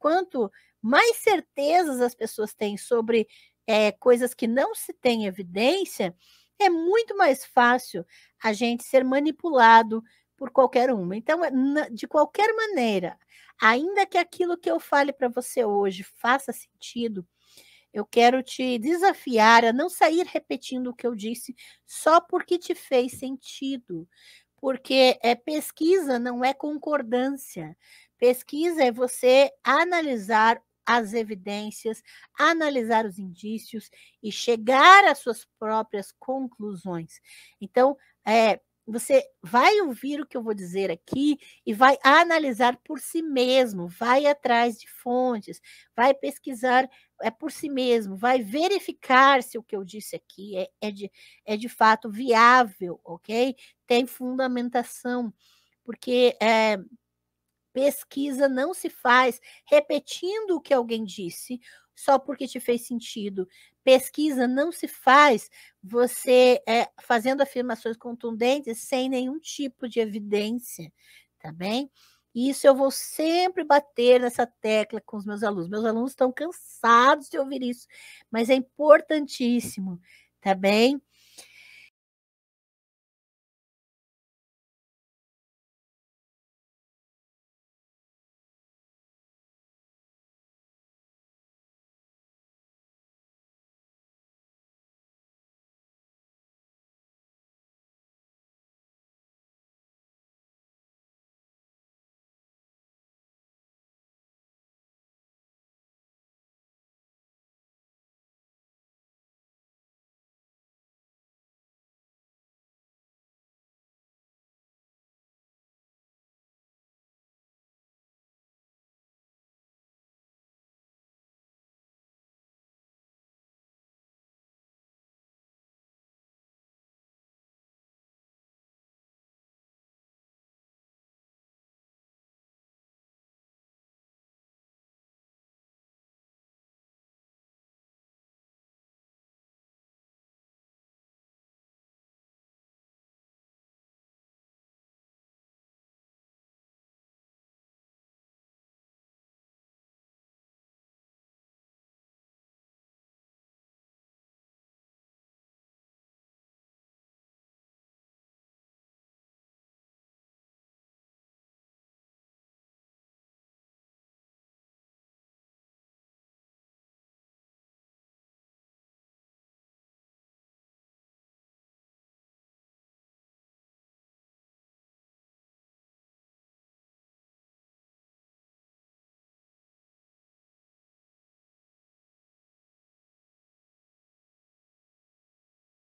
quanto mais certezas as pessoas têm sobre é, coisas que não se tem evidência, é muito mais fácil a gente ser manipulado por qualquer uma. Então, é, de qualquer maneira, ainda que aquilo que eu fale para você hoje faça sentido, eu quero te desafiar a não sair repetindo o que eu disse só porque te fez sentido. Porque é pesquisa não é concordância. Pesquisa é você analisar as evidências, analisar os indícios e chegar às suas próprias conclusões. Então, é, você vai ouvir o que eu vou dizer aqui e vai analisar por si mesmo, vai atrás de fontes, vai pesquisar é, por si mesmo, vai verificar se o que eu disse aqui é, é, de, é de fato viável, ok? Tem fundamentação, porque é, Pesquisa não se faz repetindo o que alguém disse só porque te fez sentido. Pesquisa não se faz você é, fazendo afirmações contundentes sem nenhum tipo de evidência, tá bem? Isso eu vou sempre bater nessa tecla com os meus alunos. Meus alunos estão cansados de ouvir isso, mas é importantíssimo, tá bem?